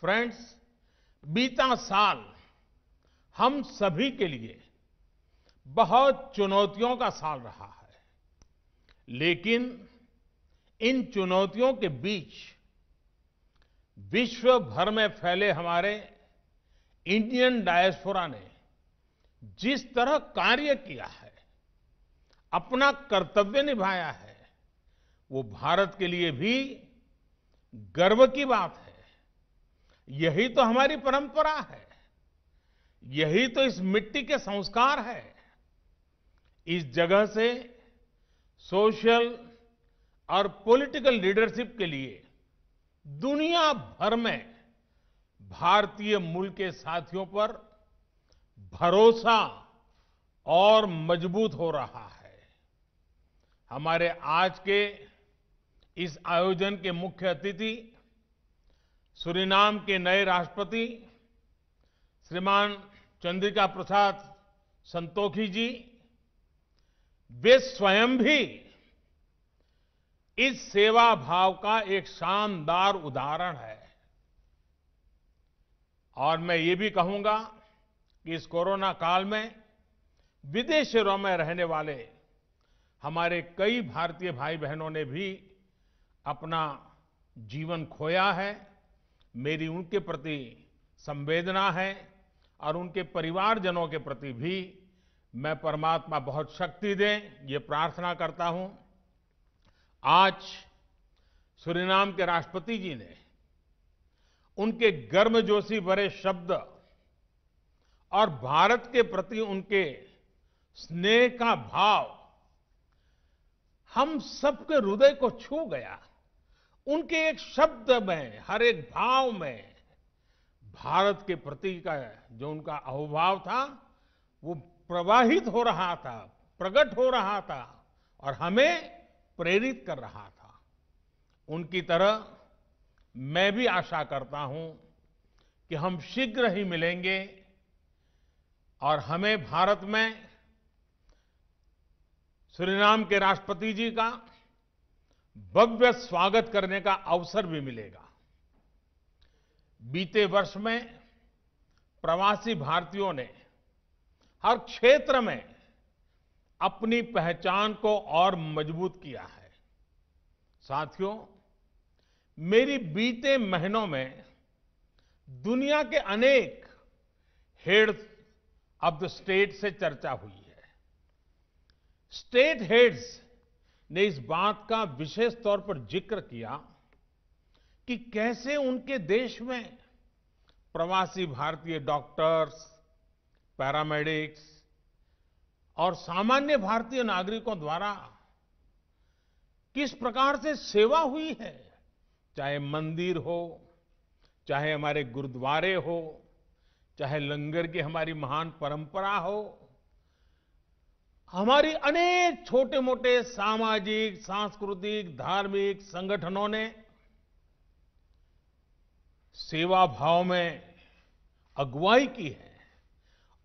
friends बीता साल हम सभी के लिए बहुत चुनौतियों का साल रहा है लेकिन इन चुनौतियों के बीच विश्व भर में फैले हमारे इंडियन डायस्पोरा ने जिस तरह कार्य किया है अपना कर्तव्य निभाया है वो भारत के लिए भी गर्व की बात है यही तो हमारी परंपरा है यही तो इस मिट्टी के संस्कार है इस जगह से सोशल और पॉलिटिकल लीडरशिप के लिए दुनिया भर में भारतीय मूल के साथियों पर भरोसा और मजबूत हो रहा है हमारे आज के इस आयोजन के मुख्य अतिथि सूरीनाम के नए राष्ट्रपति श्रीमान चंद्रिका प्रसाद संतोखी जी वे स्वयं भी इस सेवा भाव का एक शानदार उदाहरण है और मैं ये भी कहूंगा कि इस कोरोना काल में विदेशों में रहने वाले हमारे कई भारतीय भाई बहनों ने भी अपना जीवन खोया है मेरी उनके प्रति संवेदना है और उनके परिवारजनों के प्रति भी मैं परमात्मा बहुत शक्ति दे ये प्रार्थना करता हूं आज सुरिनाम के राष्ट्रपति जी ने उनके गर्मजोशी भरे शब्द और भारत के प्रति उनके स्नेह का भाव हम सबके हृदय को छू गया है उनके एक शब्द में हर एक भाव में भारत के प्रति का जो उनका अहोभाव था वो प्रवाहित हो रहा था प्रकट हो रहा था और हमें प्रेरित कर रहा था उनकी तरह मैं भी आशा करता हूं कि हम शीघ्र ही मिलेंगे और हमें भारत में श्रीराम के राष्ट्रपति जी का भव्य स्वागत करने का अवसर भी मिलेगा बीते वर्ष में प्रवासी भारतीयों ने हर क्षेत्र में अपनी पहचान को और मजबूत किया है साथियों मेरी बीते महीनों में दुनिया के अनेक हेड्स ऑफ द स्टेट से चर्चा हुई है स्टेट हेड्स ने इस बात का विशेष तौर पर जिक्र किया कि कैसे उनके देश में प्रवासी भारतीय डॉक्टर्स पैरामेडिक्स और सामान्य भारतीय नागरिकों द्वारा किस प्रकार से सेवा हुई है चाहे मंदिर हो चाहे हमारे गुरुद्वारे हो चाहे लंगर की हमारी महान परंपरा हो हमारी अनेक छोटे मोटे सामाजिक सांस्कृतिक धार्मिक संगठनों ने सेवा भाव में अगुवाई की है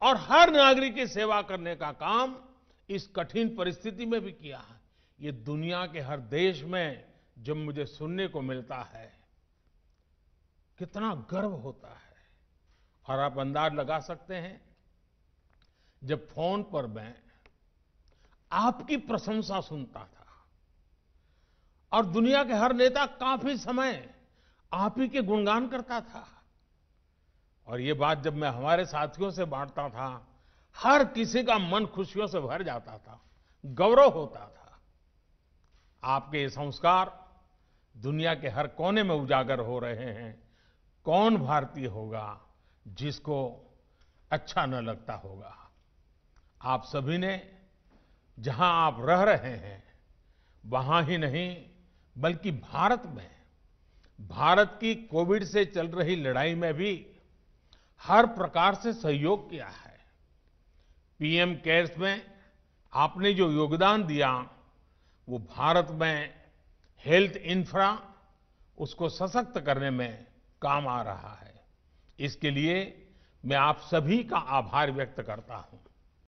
और हर नागरिक की सेवा करने का काम इस कठिन परिस्थिति में भी किया है ये दुनिया के हर देश में जब मुझे सुनने को मिलता है कितना गर्व होता है और आप अंदाज लगा सकते हैं जब फोन पर मैं आपकी प्रशंसा सुनता था और दुनिया के हर नेता काफी समय आप ही के गुणगान करता था और ये बात जब मैं हमारे साथियों से बांटता था हर किसी का मन खुशियों से भर जाता था गौरव होता था आपके ये संस्कार दुनिया के हर कोने में उजागर हो रहे हैं कौन भारतीय होगा जिसको अच्छा न लगता होगा आप सभी ने जहां आप रह रहे हैं वहां ही नहीं बल्कि भारत में भारत की कोविड से चल रही लड़ाई में भी हर प्रकार से सहयोग किया है पीएम केयर्स में आपने जो योगदान दिया वो भारत में हेल्थ इंफ्रा उसको सशक्त करने में काम आ रहा है इसके लिए मैं आप सभी का आभार व्यक्त करता हूं